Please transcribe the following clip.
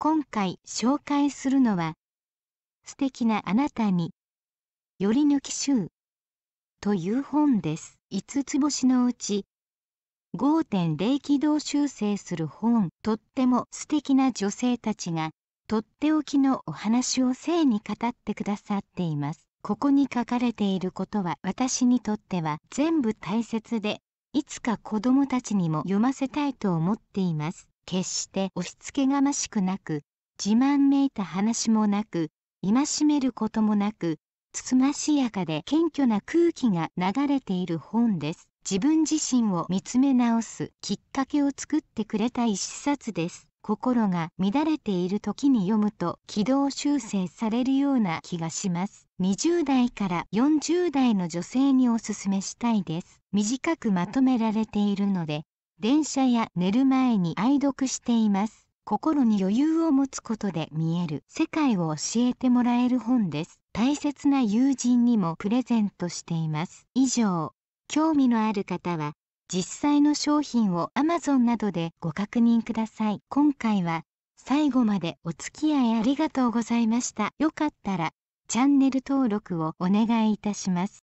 今回紹介するのは「素敵なあなたにより抜き集」という本です。5つ星のうち5.0軌道修正する本とっても素敵な女性たちがとっておきのお話を性に語ってくださっています。ここに書かれていることは私にとっては全部大切でいつか子供たちにも読ませたいと思っています。決して押しつけがましくなく自慢めいた話もなく戒めることもなくつつましやかで謙虚な空気が流れている本です自分自身を見つめ直すきっかけを作ってくれた一冊です心が乱れている時に読むと軌道修正されるような気がします20代から40代の女性におすすめしたいです短くまとめられているので電車や寝る前に愛読しています。心に余裕を持つことで見える世界を教えてもらえる本です。大切な友人にもプレゼントしています。以上、興味のある方は実際の商品を Amazon などでご確認ください。今回は最後までお付き合いありがとうございました。よかったらチャンネル登録をお願いいたします。